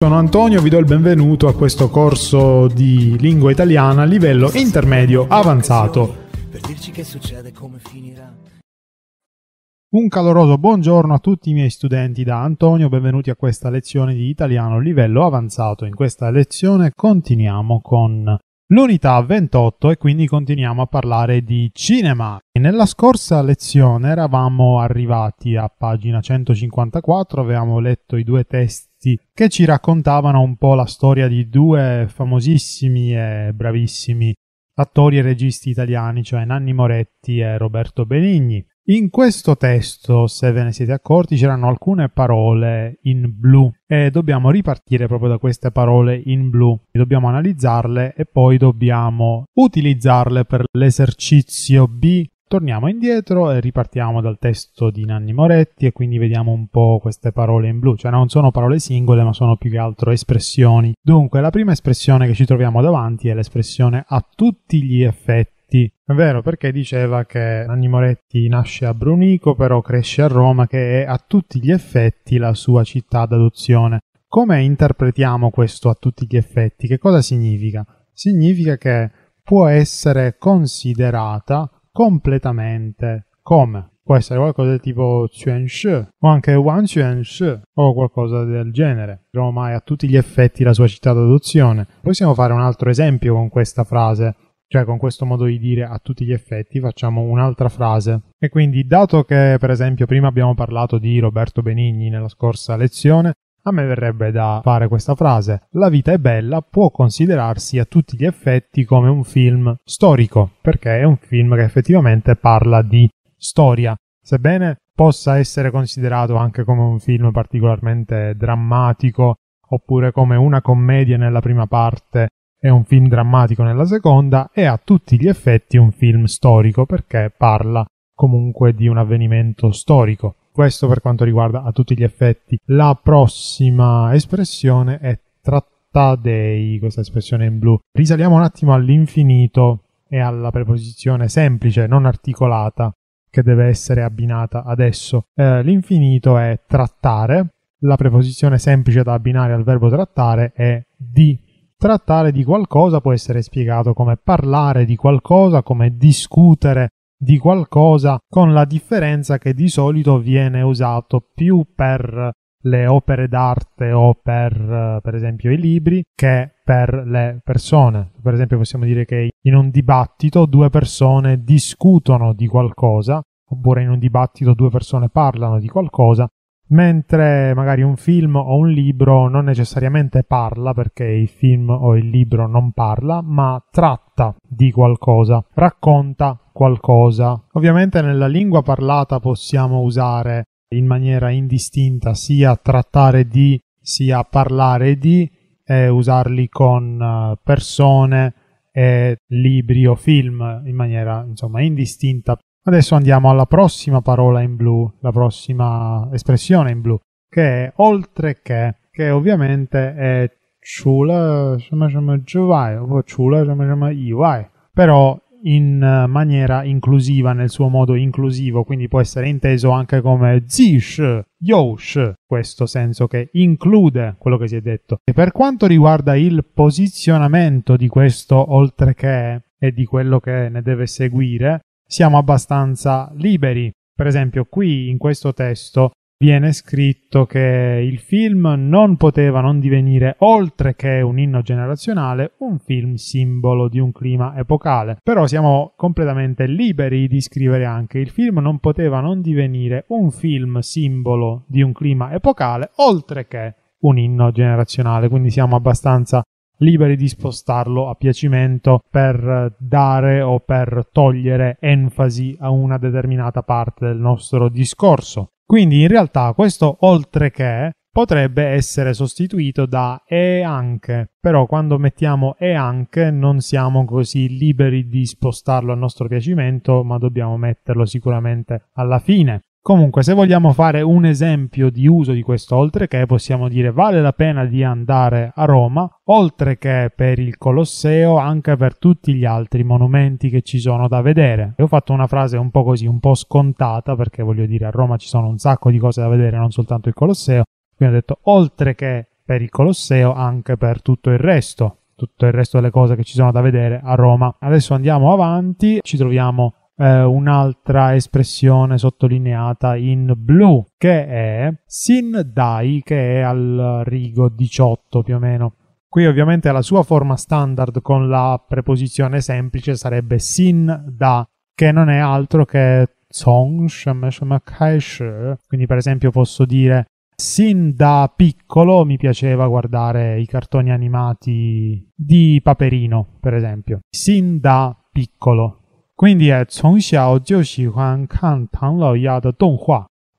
Sono Antonio, vi do il benvenuto a questo corso di lingua italiana a livello intermedio avanzato. Un caloroso buongiorno a tutti i miei studenti da Antonio, benvenuti a questa lezione di italiano a livello avanzato. In questa lezione continuiamo con l'unità 28 e quindi continuiamo a parlare di cinema. nella scorsa lezione eravamo arrivati a pagina 154, avevamo letto i due testi artisti che ci raccontavano un po' la storia di due famosissimi e bravissimi attori e registi italiani, cioè Nanni Moretti e Roberto Benigni. In questo testo, se ve ne siete accorti, c'erano alcune parole in blu e dobbiamo ripartire proprio da queste parole in blu. Dobbiamo analizzarle e poi dobbiamo utilizzarle per l'esercizio B Torniamo indietro e ripartiamo dal testo di Nanni Moretti e quindi vediamo un po' queste parole in blu, cioè non sono parole singole ma sono più che altro espressioni. Dunque la prima espressione che ci troviamo davanti è l'espressione a tutti gli effetti. È vero perché diceva che Nanni Moretti nasce a Brunico, però cresce a Roma, che è a tutti gli effetti la sua città d'adozione. Come interpretiamo questo a tutti gli effetti? Che cosa significa? Significa che può essere considerata completamente. Come? Può essere qualcosa del tipo Xuanshi o anche Wan Xuanshi o qualcosa del genere. Roma è a tutti gli effetti la sua città d'adozione. Possiamo fare un altro esempio con questa frase cioè con questo modo di dire a tutti gli effetti facciamo un'altra frase. E quindi, dato che per esempio prima abbiamo parlato di Roberto Benigni nella scorsa lezione, a me verrebbe da fare questa frase. La vita è bella può considerarsi a tutti gli effetti come un film storico, perché è un film che effettivamente parla di storia. Sebbene possa essere considerato anche come un film particolarmente drammatico, oppure come una commedia nella prima parte e un film drammatico nella seconda, è a tutti gli effetti un film storico perché parla comunque di un avvenimento storico. Questo per quanto riguarda a tutti gli effetti. La prossima espressione è trattadei, questa espressione in blu. Risaliamo un attimo all'infinito e alla preposizione semplice, non articolata, che deve essere abbinata adesso. Eh, l'infinito è trattare, la preposizione semplice da abbinare al verbo trattare è di. Trattare di qualcosa può essere spiegato come parlare di qualcosa, come discutere di qualcosa con la differenza che di solito viene usato più per le opere d'arte o per, per esempio i libri che per le persone. Per esempio possiamo dire che in un dibattito due persone discutono di qualcosa oppure in un dibattito due persone parlano di qualcosa mentre magari un film o un libro non necessariamente parla perché il film o il libro non parla, ma tratta di qualcosa, racconta qualcosa. Ovviamente nella lingua parlata possiamo usare in maniera indistinta sia trattare di sia parlare di e usarli con eh, persone e libri o film in maniera insomma indistinta Adesso andiamo alla prossima parola in blu, la prossima espressione in blu, che è oltre che, che ovviamente è 除了什么什么之外，o 除了什么什么以外，però in maniera inclusiva, nel suo modo inclusivo, quindi può essere inteso anche come zish, yosh, questo senso che include quello che si è detto. E per quanto riguarda il posizionamento di questo oltre che e di quello che ne deve seguire, siamo abbastanza liberi. Per esempio, qui in questo testo viene scritto che il film non poteva non divenire, oltre che un inno generazionale, un film simbolo di un clima epocale. Però siamo completamente liberi di scrivere anche il film non poteva non divenire un film simbolo di un clima epocale, oltre che un inno generazionale, quindi siamo abbastanza liberi di spostarlo a piacimento per dare o per togliere enfasi a una determinata parte del nostro discorso. Quindi in realtà questo oltre che potrebbe essere sostituito da e anche, però quando mettiamo e anche non siamo così liberi di spostarlo a nostro piacimento, ma dobbiamo metterlo sicuramente alla fine. Comunque, se vogliamo fare un esempio di uso di questo oltre che, possiamo dire vale la pena di andare a Roma, oltre che per il Colosseo, anche per tutti gli altri monumenti che ci sono da vedere. E ho fatto una frase un po' così, un po' scontata, perché voglio dire a Roma ci sono un sacco di cose da vedere, non soltanto il Colosseo. Quindi ho detto oltre che per il Colosseo, anche per tutto il resto tutto il resto delle cose che ci sono da vedere a Roma. Adesso andiamo avanti, ci troviamo eh, un'altra espressione sottolineata in blu che è sin dai che è al rigo 18 più o meno. Qui ovviamente la sua forma standard con la preposizione semplice sarebbe sin da che non è altro che quindi per esempio posso dire sin da piccolo mi piaceva guardare i cartoni animati di Paperino, per esempio. Sin da piccolo quindi è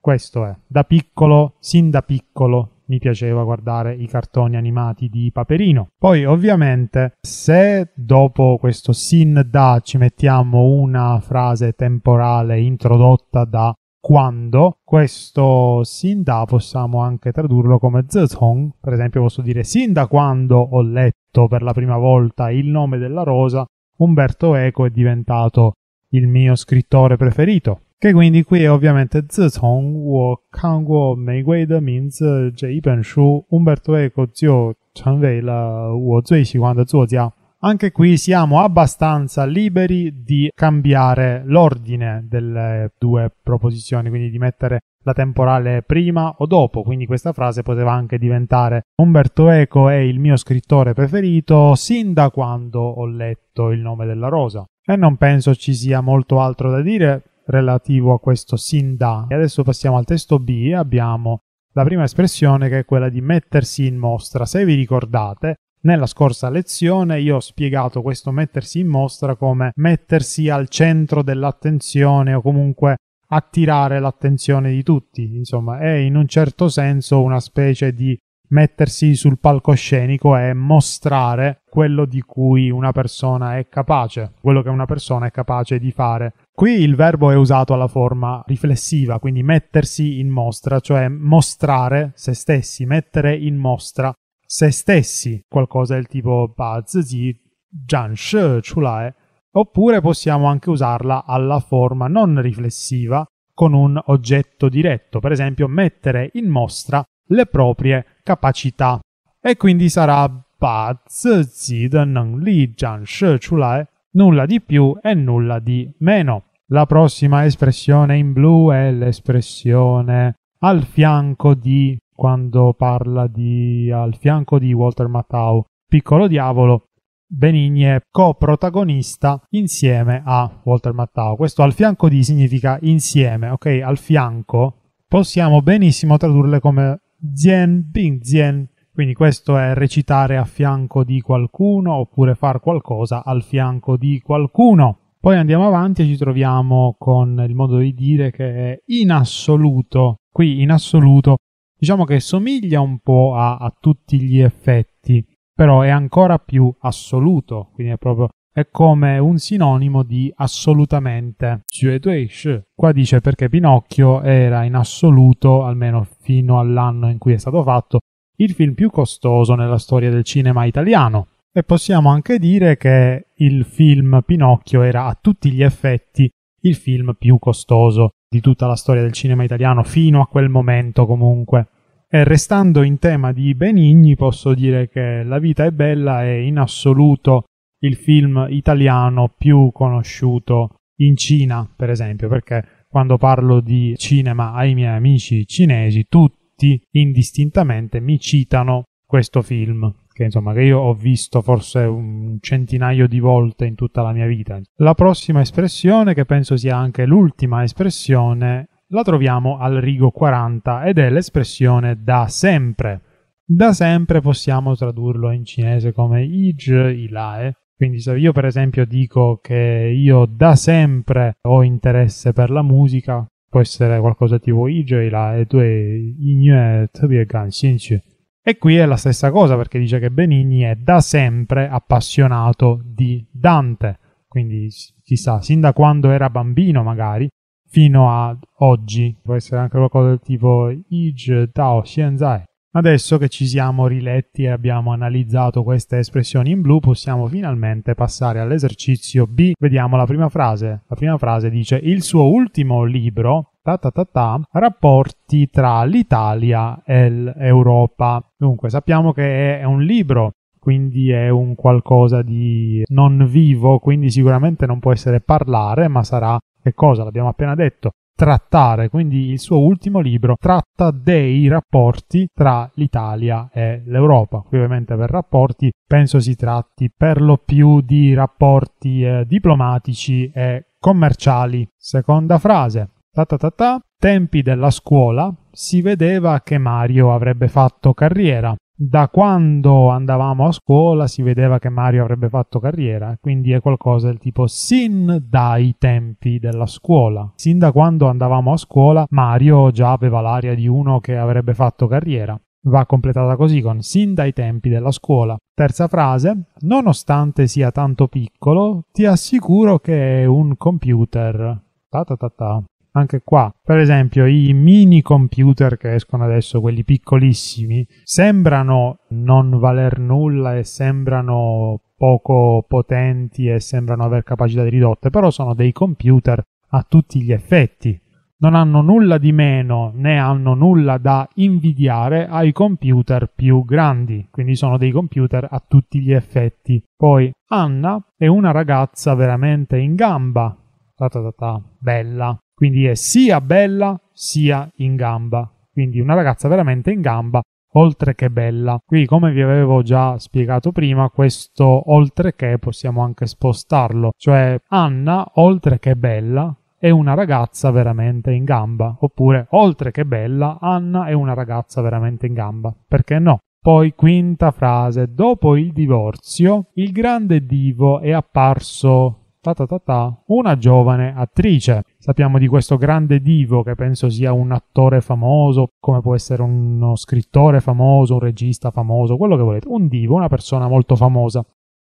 Questo è. Da piccolo, sin da piccolo, mi piaceva guardare i cartoni animati di Paperino. Poi, ovviamente, se dopo questo sin da ci mettiamo una frase temporale introdotta da quando, questo sin da possiamo anche tradurlo come zezong. Per esempio, posso dire sin da quando ho letto per la prima volta il nome della rosa, Umberto Eco è diventato il mio scrittore preferito. Che quindi qui è ovviamente 自从我看过《玫瑰的名字》这一本书，Umberto Eco 就成为了我最喜欢的作家。Anche qui siamo abbastanza liberi di cambiare l'ordine delle due proposizioni, quindi di mettere la temporale prima o dopo, quindi questa frase poteva anche diventare Umberto Eco è il mio scrittore preferito sin da quando ho letto il nome della rosa. E non penso ci sia molto altro da dire relativo a questo sin da. E adesso passiamo al testo B e abbiamo la prima espressione che è quella di mettersi in mostra. Se vi ricordate, nella scorsa lezione io ho spiegato questo mettersi in mostra come mettersi al centro dell'attenzione o comunque attirare l'attenzione di tutti, insomma, è in un certo senso una specie di mettersi sul palcoscenico e mostrare quello di cui una persona è capace, quello che una persona è capace di fare. Qui il verbo è usato alla forma riflessiva, quindi mettersi in mostra, cioè mostrare se stessi, mettere in mostra se stessi, qualcosa del tipo 把自己展示出来。Oppure possiamo anche usarla alla forma non riflessiva con un oggetto diretto, per esempio mettere in mostra le proprie capacità. E quindi sarà 把自己的能力展示出来, nulla di più e nulla di meno. La prossima espressione in blu è l'espressione al fianco di, quando parla di al fianco di Walter Mattau, piccolo diavolo, Benigni è coprotagonista insieme a Walter Mattau. Questo al fianco di significa insieme, ok? Al fianco possiamo benissimo tradurle come zien bing zien, quindi questo è recitare a fianco di qualcuno oppure far qualcosa al fianco di qualcuno. Poi andiamo avanti e ci troviamo con il modo di dire che è in assoluto. Qui in assoluto diciamo che somiglia un po' a, a tutti gli effetti però è ancora più assoluto, quindi è proprio è come un sinonimo di assolutamente. Qua dice perché Pinocchio era in assoluto, almeno fino all'anno in cui è stato fatto, il film più costoso nella storia del cinema italiano. E possiamo anche dire che il film Pinocchio era a tutti gli effetti il film più costoso di tutta la storia del cinema italiano fino a quel momento comunque. E restando in tema di Benigni, posso dire che La vita è bella è in assoluto il film italiano più conosciuto in Cina, per esempio, perché quando parlo di cinema ai miei amici cinesi, tutti indistintamente mi citano questo film, che insomma che io ho visto forse un centinaio di volte in tutta la mia vita. La prossima espressione, che penso sia anche l'ultima espressione, la troviamo al rigo 40 ed è l'espressione da sempre. Da sempre possiamo tradurlo in cinese come ij ilae. Quindi se io per esempio dico che io da sempre ho interesse per la musica, può essere qualcosa tipo ij ilae, due inue tebie E qui è la stessa cosa perché dice che Benigni è da sempre appassionato di Dante. Quindi chissà, sin da quando era bambino magari, fino ad oggi, può essere anche qualcosa del tipo Ij Tao Xianzai. Adesso che ci siamo riletti e abbiamo analizzato queste espressioni in blu, possiamo finalmente passare all'esercizio B. Vediamo la prima frase. La prima frase dice il suo ultimo libro, ta ta ta ta, rapporti tra l'Italia e l'Europa. Dunque, sappiamo che è un libro quindi è un qualcosa di non vivo, quindi sicuramente non può essere parlare, ma sarà che cosa, l'abbiamo appena detto, trattare, quindi il suo ultimo libro tratta dei rapporti tra l'Italia e l'Europa. Qui ovviamente per rapporti penso si tratti per lo più di rapporti eh, diplomatici e commerciali. Seconda frase, ta ta ta ta, tempi della scuola, si vedeva che Mario avrebbe fatto carriera. Da quando andavamo a scuola si vedeva che Mario avrebbe fatto carriera, quindi è qualcosa del tipo sin dai tempi della scuola. Sin da quando andavamo a scuola Mario già aveva l'aria di uno che avrebbe fatto carriera. Va completata così con sin dai tempi della scuola. Terza frase, nonostante sia tanto piccolo, ti assicuro che è un computer. Ta ta ta ta anche qua. Per esempio, i mini computer che escono adesso, quelli piccolissimi, sembrano non valer nulla e sembrano poco potenti e sembrano aver capacità ridotte, però sono dei computer a tutti gli effetti. Non hanno nulla di meno né hanno nulla da invidiare ai computer più grandi, quindi sono dei computer a tutti gli effetti. Poi Anna è una ragazza veramente in gamba, ta ta ta, bella, quindi è sia bella sia in gamba. Quindi una ragazza veramente in gamba, oltre che bella. Qui, come vi avevo già spiegato prima, questo oltre che possiamo anche spostarlo. Cioè Anna, oltre che bella, è una ragazza veramente in gamba. Oppure, oltre che bella, Anna è una ragazza veramente in gamba. Perché no? Poi quinta frase, dopo il divorzio, il grande divo è apparso ta ta ta una giovane attrice. Sappiamo di questo grande divo che penso sia un attore famoso, come può essere uno scrittore famoso, un regista famoso, quello che volete, un divo, una persona molto famosa.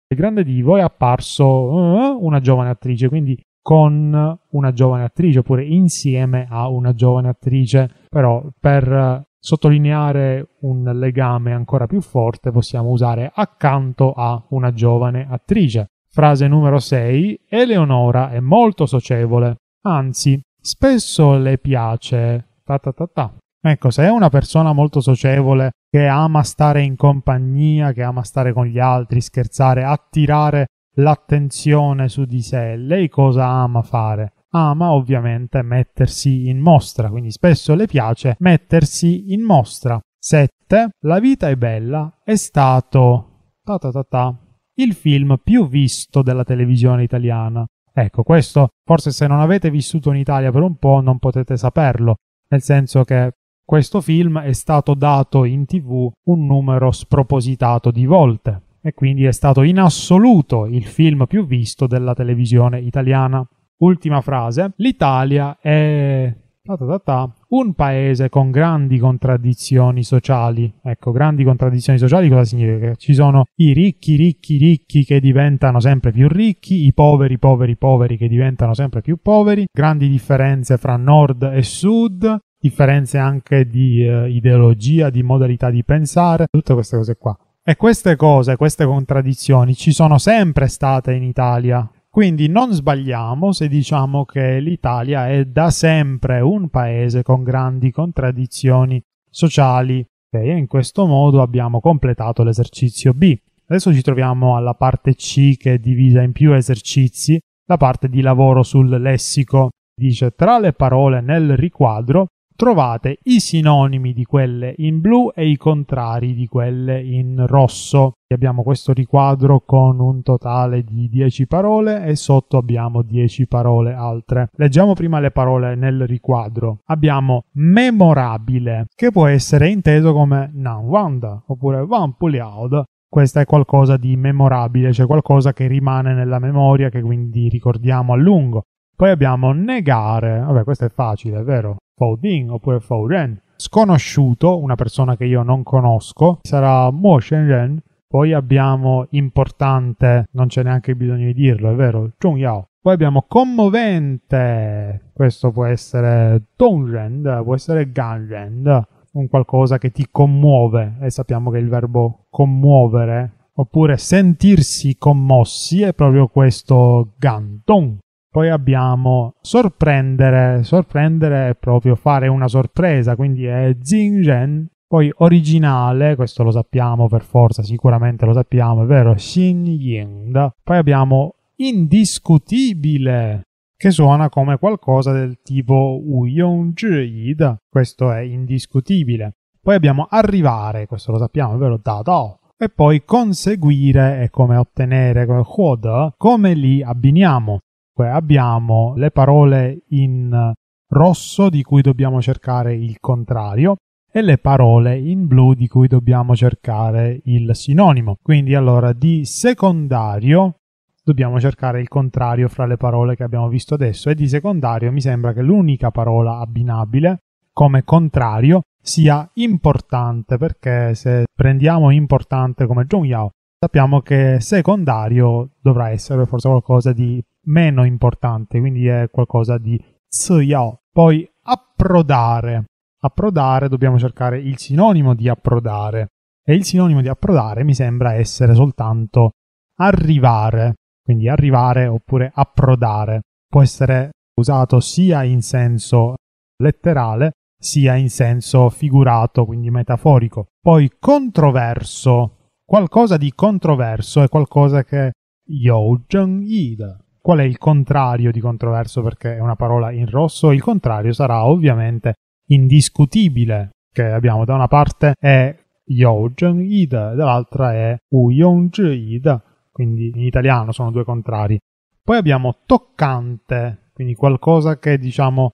Il grande divo è apparso uh, una giovane attrice, quindi con una giovane attrice oppure insieme a una giovane attrice, però per sottolineare un legame ancora più forte possiamo usare accanto a una giovane attrice. Frase numero 6. Eleonora è molto socievole, anzi, spesso le piace. Ta ta ta ta. Ecco, se è una persona molto socievole, che ama stare in compagnia, che ama stare con gli altri, scherzare, attirare l'attenzione su di sé, lei cosa ama fare? Ama ovviamente mettersi in mostra, quindi spesso le piace mettersi in mostra. 7. La vita è bella è stato ta ta ta ta il film più visto della televisione italiana. Ecco, questo forse se non avete vissuto in Italia per un po' non potete saperlo, nel senso che questo film è stato dato in tv un numero spropositato di volte e quindi è stato in assoluto il film più visto della televisione italiana. Ultima frase, l'Italia è... Ta ta ta un paese con grandi contraddizioni sociali. Ecco, grandi contraddizioni sociali cosa significa? ci sono i ricchi, ricchi, ricchi che diventano sempre più ricchi, i poveri, poveri, poveri che diventano sempre più poveri, grandi differenze fra nord e sud, differenze anche di eh, ideologia, di modalità di pensare, tutte queste cose qua. E queste cose, queste contraddizioni ci sono sempre state in Italia. Quindi non sbagliamo se diciamo che l'Italia è da sempre un paese con grandi contraddizioni sociali e in questo modo abbiamo completato l'esercizio B. Adesso ci troviamo alla parte C che è divisa in più esercizi, la parte di lavoro sul lessico dice tra le parole nel riquadro trovate i sinonimi di quelle in blu e i contrari di quelle in rosso. Abbiamo questo riquadro con un totale di 10 parole e sotto abbiamo 10 parole altre. Leggiamo prima le parole nel riquadro. Abbiamo memorabile, che può essere inteso come non wanda oppure wan puliaud, Questo è qualcosa di memorabile, cioè qualcosa che rimane nella memoria, che quindi ricordiamo a lungo. Poi abbiamo negare, vabbè questo è facile, è vero? Faudin oppure Fauren. Sconosciuto, una persona che io non conosco, sarà Mo Shenren. Poi abbiamo importante, non c'è neanche bisogno di dirlo, è vero, Zhong Yao. Poi abbiamo commovente, questo può essere Tonrend, può essere Ganrend, un qualcosa che ti commuove e sappiamo che il verbo commuovere oppure sentirsi commossi è proprio questo Gan, Gantong poi abbiamo sorprendere, sorprendere è proprio fare una sorpresa, quindi è Zingen. Poi originale, questo lo sappiamo per forza, sicuramente lo sappiamo, è vero, Xin Ying. Poi abbiamo indiscutibile, che suona come qualcosa del tipo Uyong Yida, questo è indiscutibile. Poi abbiamo arrivare, questo lo sappiamo, è vero, da dao. E poi conseguire è come ottenere, come huoda, come li abbiniamo abbiamo le parole in rosso di cui dobbiamo cercare il contrario e le parole in blu di cui dobbiamo cercare il sinonimo. Quindi allora di secondario dobbiamo cercare il contrario fra le parole che abbiamo visto adesso e di secondario mi sembra che l'unica parola abbinabile come contrario sia importante perché se prendiamo importante come Zhongyao sappiamo che secondario dovrà essere forse qualcosa di meno importante, quindi è qualcosa di tsuyao. Poi approdare. Approdare, dobbiamo cercare il sinonimo di approdare. E il sinonimo di approdare mi sembra essere soltanto arrivare, quindi arrivare oppure approdare. Può essere usato sia in senso letterale sia in senso figurato, quindi metaforico. Poi controverso, qualcosa di controverso è qualcosa che Yao Zheng Yi de Qual è il contrario di controverso perché è una parola in rosso? Il contrario sarà ovviamente indiscutibile, che abbiamo da una parte è Youjeng-ida, dall'altra è Uyong-ida, quindi in italiano sono due contrari. Poi abbiamo toccante, quindi qualcosa che diciamo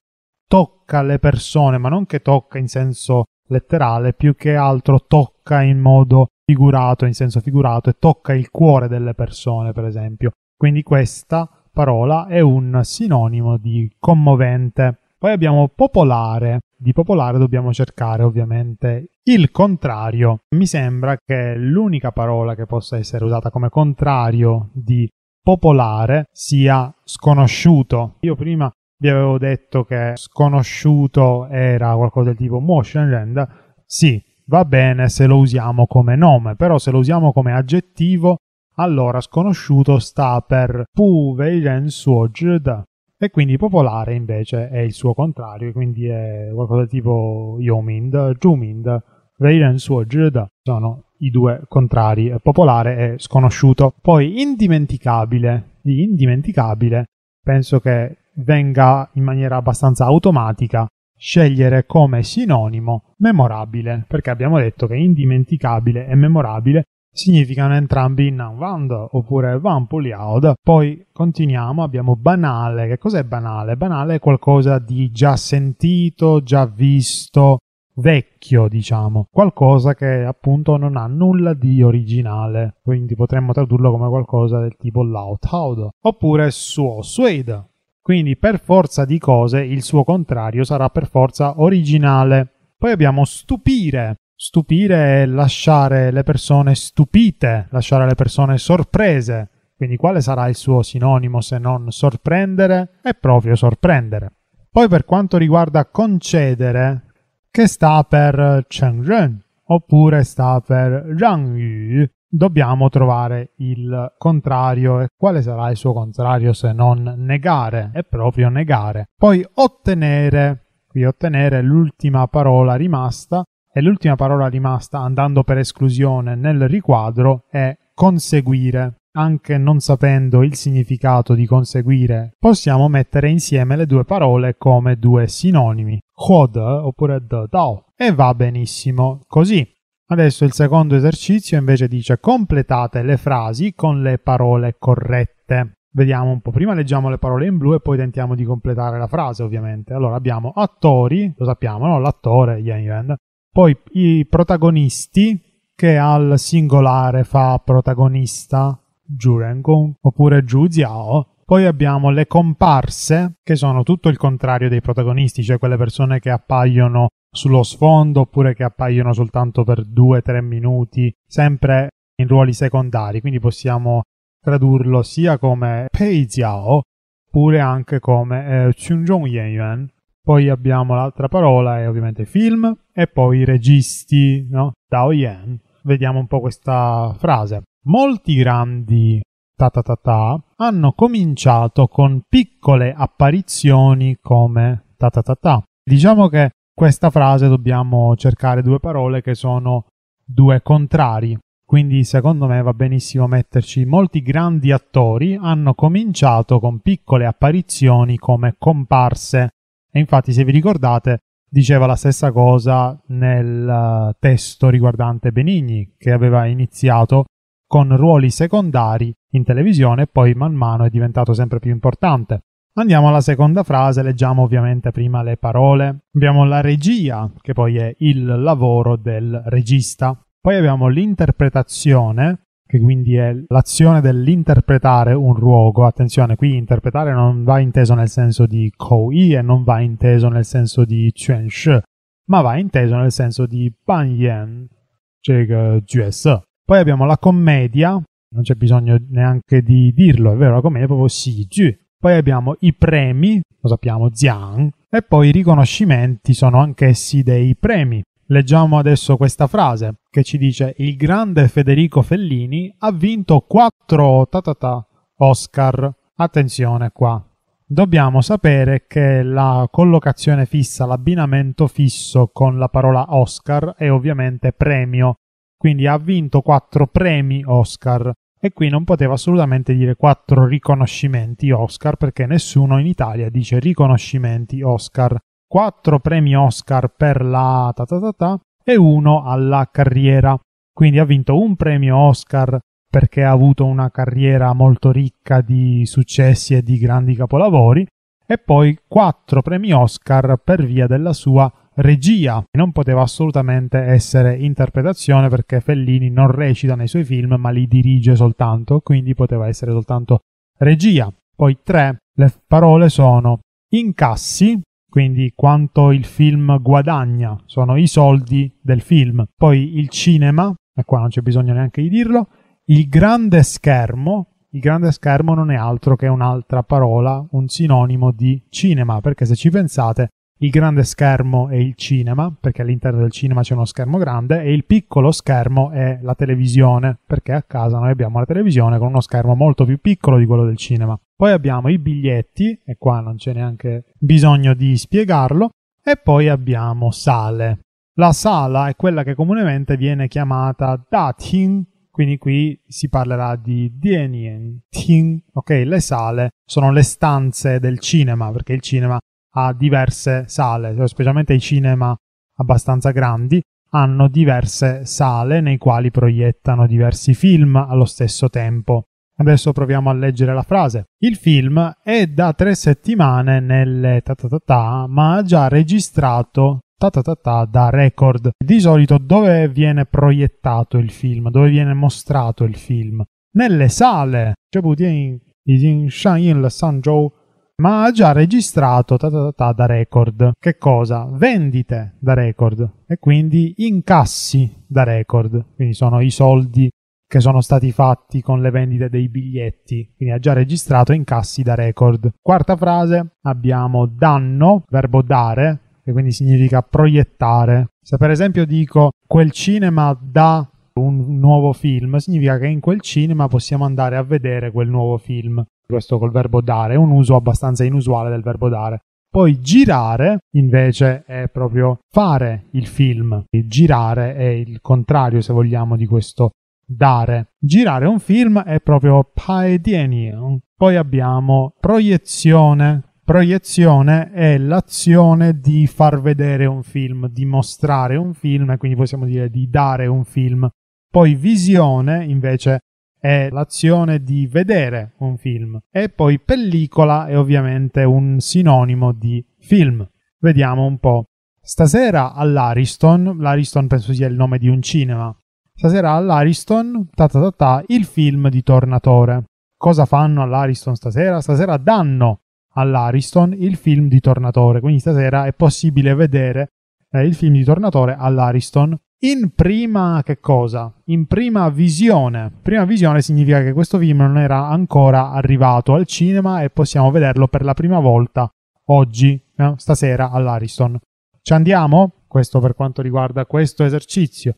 tocca le persone, ma non che tocca in senso letterale, più che altro tocca in modo figurato, in senso figurato, e tocca il cuore delle persone, per esempio. Quindi questa parola è un sinonimo di commovente. Poi abbiamo popolare. Di popolare dobbiamo cercare ovviamente il contrario. Mi sembra che l'unica parola che possa essere usata come contrario di popolare sia sconosciuto. Io prima vi avevo detto che sconosciuto era qualcosa del tipo Motion Sì, va bene se lo usiamo come nome, però se lo usiamo come aggettivo allora sconosciuto sta per Pu Suo Suojda e quindi popolare invece è il suo contrario, quindi è qualcosa tipo Yomind, Jumind, Suo Suojida, sono i due contrari, popolare e sconosciuto. Poi indimenticabile, indimenticabile penso che venga in maniera abbastanza automatica scegliere come sinonimo memorabile, perché abbiamo detto che indimenticabile e memorabile significano entrambi Nanwand oppure Wampu Poi continuiamo, abbiamo banale. Che cos'è banale? Banale è qualcosa di già sentito, già visto, vecchio, diciamo, qualcosa che appunto non ha nulla di originale, quindi potremmo tradurlo come qualcosa del tipo loud oppure suo suede. Quindi per forza di cose il suo contrario sarà per forza originale. Poi abbiamo stupire, stupire è lasciare le persone stupite, lasciare le persone sorprese. Quindi quale sarà il suo sinonimo se non sorprendere? È proprio sorprendere. Poi per quanto riguarda concedere, che sta per Cheng Ren oppure sta per Zhang Yu, dobbiamo trovare il contrario e quale sarà il suo contrario se non negare? È proprio negare. Poi ottenere, qui ottenere l'ultima parola rimasta e l'ultima parola rimasta, andando per esclusione nel riquadro, è conseguire. Anche non sapendo il significato di conseguire, possiamo mettere insieme le due parole come due sinonimi, hod oppure dao, e va benissimo così. Adesso il secondo esercizio invece dice completate le frasi con le parole corrette. Vediamo un po', prima leggiamo le parole in blu e poi tentiamo di completare la frase ovviamente. Allora abbiamo attori, lo sappiamo, no? l'attore, Yen Yuan, poi i protagonisti, che al singolare fa protagonista Zhu Jurengon oppure Zhu Jiao. Poi abbiamo le comparse, che sono tutto il contrario dei protagonisti, cioè quelle persone che appaiono sullo sfondo oppure che appaiono soltanto per 2-3 minuti, sempre in ruoli secondari, quindi possiamo tradurlo sia come Pei Jiao oppure anche come eh, Chun Zhong Yan Yuan, poi abbiamo l'altra parola, è ovviamente film, e poi i registi, no? Tao Yan. Vediamo un po' questa frase. Molti grandi ta ta ta ta hanno cominciato con piccole apparizioni come ta ta ta ta. Diciamo che questa frase dobbiamo cercare due parole che sono due contrari. Quindi secondo me va benissimo metterci molti grandi attori hanno cominciato con piccole apparizioni come comparse e infatti, se vi ricordate, diceva la stessa cosa nel eh, testo riguardante Benigni, che aveva iniziato con ruoli secondari in televisione e poi man mano è diventato sempre più importante. Andiamo alla seconda frase, leggiamo ovviamente prima le parole. Abbiamo la regia, che poi è il lavoro del regista. Poi abbiamo l'interpretazione, che quindi è l'azione dell'interpretare un luogo. Attenzione, qui interpretare non va inteso nel senso di Koi e non va inteso nel senso di Quanshi, ma va inteso nel senso di Banyan, cioè GS. Eh, poi abbiamo la commedia, non c'è bisogno neanche di dirlo, è vero, la commedia è proprio si Siju. Poi abbiamo i premi, lo sappiamo, Ziang, e poi i riconoscimenti sono anch'essi dei premi. Leggiamo adesso questa frase che ci dice il grande Federico Fellini ha vinto 4 ta Oscar. Attenzione qua. Dobbiamo sapere che la collocazione fissa, l'abbinamento fisso con la parola Oscar è ovviamente premio, quindi ha vinto 4 premi Oscar e qui non poteva assolutamente dire 4 riconoscimenti Oscar perché nessuno in Italia dice riconoscimenti Oscar 4 premi Oscar per la ta, ta, ta, ta e uno alla carriera. Quindi ha vinto un premio Oscar perché ha avuto una carriera molto ricca di successi e di grandi capolavori e poi 4 premi Oscar per via della sua regia. Non poteva assolutamente essere interpretazione perché Fellini non recita nei suoi film ma li dirige soltanto, quindi poteva essere soltanto regia. Poi tre, Le parole sono incassi, quindi quanto il film guadagna, sono i soldi del film. Poi il cinema, e qua non c'è bisogno neanche di dirlo, il grande schermo, il grande schermo non è altro che un'altra parola, un sinonimo di cinema, perché se ci pensate, il grande schermo è il cinema, perché all'interno del cinema c'è uno schermo grande, e il piccolo schermo è la televisione, perché a casa noi abbiamo la televisione con uno schermo molto più piccolo di quello del cinema. Poi abbiamo i biglietti, e qua non c'è neanche bisogno di spiegarlo, e poi abbiamo sale. La sala è quella che comunemente viene chiamata dating, quindi qui si parlerà di dienien, tin, ok? Le sale sono le stanze del cinema, perché il cinema ha diverse sale, cioè specialmente i cinema abbastanza grandi, hanno diverse sale nei quali proiettano diversi film allo stesso tempo. Adesso proviamo a leggere la frase. Il film è da tre settimane nelle tatatata, ma ha già registrato tatatata da record. Di solito dove viene proiettato il film? Dove viene mostrato il film? Nelle sale. Ma ha già registrato tatatata da record. Che cosa? Vendite da record e quindi incassi da record. Quindi sono i soldi che sono stati fatti con le vendite dei biglietti, quindi ha già registrato incassi da record. Quarta frase, abbiamo danno, verbo dare, che quindi significa proiettare. Se per esempio dico quel cinema dà un nuovo film, significa che in quel cinema possiamo andare a vedere quel nuovo film. Questo col verbo dare, è un uso abbastanza inusuale del verbo dare. Poi girare invece è proprio fare il film, e girare è il contrario se vogliamo di questo dare. Girare un film è proprio paedienio. Poi abbiamo proiezione. Proiezione è l'azione di far vedere un film, di mostrare un film, e quindi possiamo dire di dare un film. Poi visione invece è l'azione di vedere un film e poi pellicola è ovviamente un sinonimo di film. Vediamo un po'. Stasera all'Ariston, l'Ariston penso sia il nome di un cinema, Stasera all'Ariston, ta, ta, ta, ta il film di Tornatore. Cosa fanno all'Ariston stasera? Stasera danno all'Ariston il film di Tornatore, quindi stasera è possibile vedere eh, il film di Tornatore all'Ariston. In prima che cosa? In prima visione. Prima visione significa che questo film non era ancora arrivato al cinema e possiamo vederlo per la prima volta oggi, eh, stasera all'Ariston. Ci andiamo? Questo per quanto riguarda questo esercizio.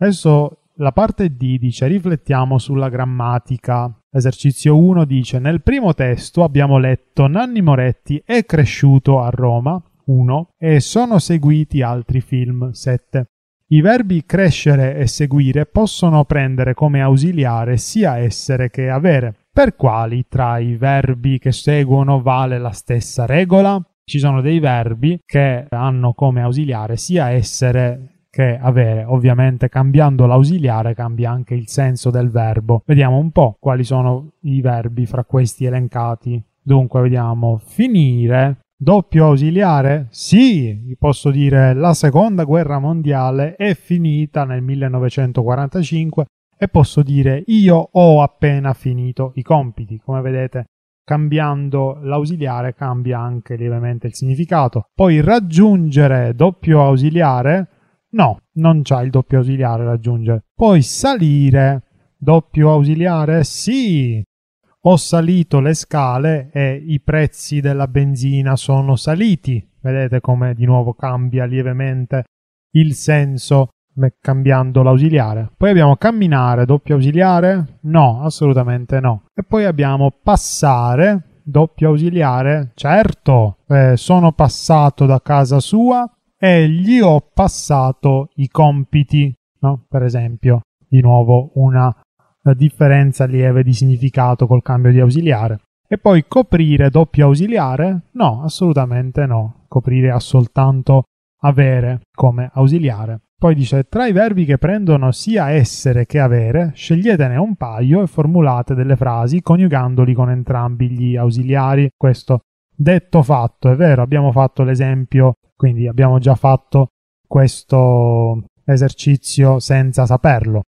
Adesso la parte D dice riflettiamo sulla grammatica. L'esercizio 1 dice nel primo testo abbiamo letto Nanni Moretti è cresciuto a Roma 1 e sono seguiti altri film 7. I verbi crescere e seguire possono prendere come ausiliare sia essere che avere, per quali tra i verbi che seguono vale la stessa regola? Ci sono dei verbi che hanno come ausiliare sia essere che avere. Ovviamente cambiando l'ausiliare cambia anche il senso del verbo. Vediamo un po' quali sono i verbi fra questi elencati. Dunque, vediamo finire. Doppio ausiliare? Sì, posso dire la seconda guerra mondiale è finita nel 1945 e posso dire io ho appena finito i compiti. Come vedete, cambiando l'ausiliare cambia anche lievemente il significato. Poi raggiungere doppio ausiliare No, non c'ha il doppio ausiliare da aggiungere. Poi salire. Doppio ausiliare? Sì. Ho salito le scale e i prezzi della benzina sono saliti. Vedete come di nuovo cambia lievemente il senso cambiando l'ausiliare. Poi abbiamo camminare, doppio ausiliare? No, assolutamente no. E poi abbiamo passare, doppio ausiliare? Certo, eh, sono passato da casa sua e gli ho passato i compiti, no? per esempio, di nuovo una eh, differenza lieve di significato col cambio di ausiliare. E poi coprire doppio ausiliare? No, assolutamente no. Coprire ha soltanto avere come ausiliare. Poi dice, tra i verbi che prendono sia essere che avere, sceglietene un paio e formulate delle frasi coniugandoli con entrambi gli ausiliari. Questo Detto fatto, è vero, abbiamo fatto l'esempio, quindi abbiamo già fatto questo esercizio senza saperlo.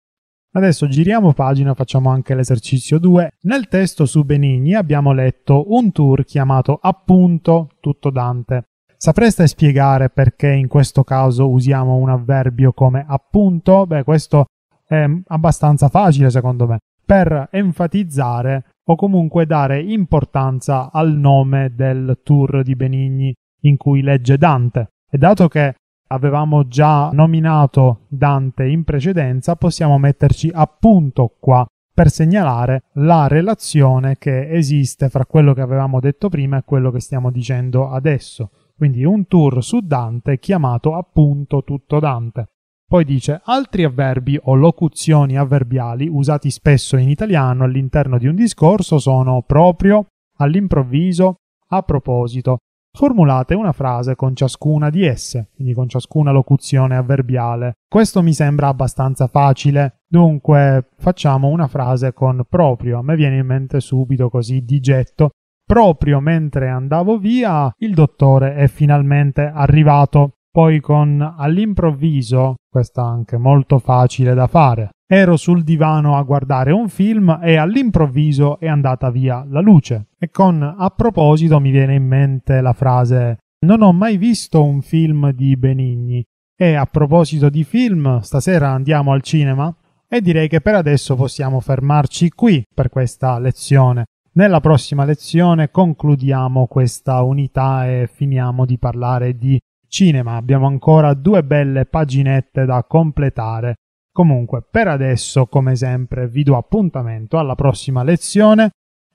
Adesso giriamo pagina, facciamo anche l'esercizio 2. Nel testo su Benigni abbiamo letto un tour chiamato appunto tutto Dante. Sapreste spiegare perché in questo caso usiamo un avverbio come appunto? Beh, questo è abbastanza facile secondo me, per enfatizzare o comunque dare importanza al nome del tour di Benigni in cui legge Dante. E dato che avevamo già nominato Dante in precedenza, possiamo metterci appunto qua per segnalare la relazione che esiste fra quello che avevamo detto prima e quello che stiamo dicendo adesso. Quindi un tour su Dante chiamato appunto tutto Dante. Poi dice altri avverbi o locuzioni avverbiali usati spesso in italiano all'interno di un discorso sono proprio, all'improvviso, a proposito. Formulate una frase con ciascuna di esse, quindi con ciascuna locuzione avverbiale. Questo mi sembra abbastanza facile, dunque facciamo una frase con proprio. A me viene in mente subito così di getto. Proprio mentre andavo via, il dottore è finalmente arrivato. Poi con all'improvviso, questa anche molto facile da fare, ero sul divano a guardare un film e all'improvviso è andata via la luce. E con a proposito mi viene in mente la frase non ho mai visto un film di Benigni. E a proposito di film, stasera andiamo al cinema? E direi che per adesso possiamo fermarci qui per questa lezione. Nella prossima lezione concludiamo questa unità e finiamo di parlare di cinema, abbiamo ancora due belle paginette da completare. Comunque, per adesso, come sempre, vi do appuntamento alla prossima lezione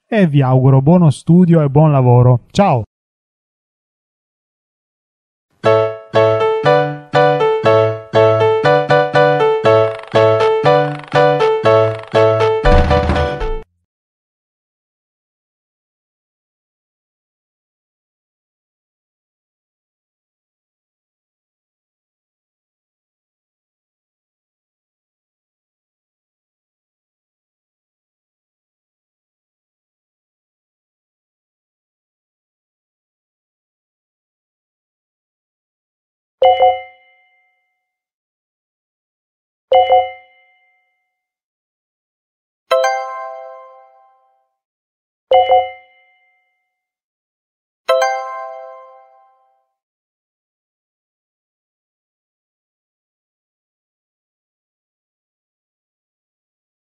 e vi auguro buono studio e buon lavoro. Ciao!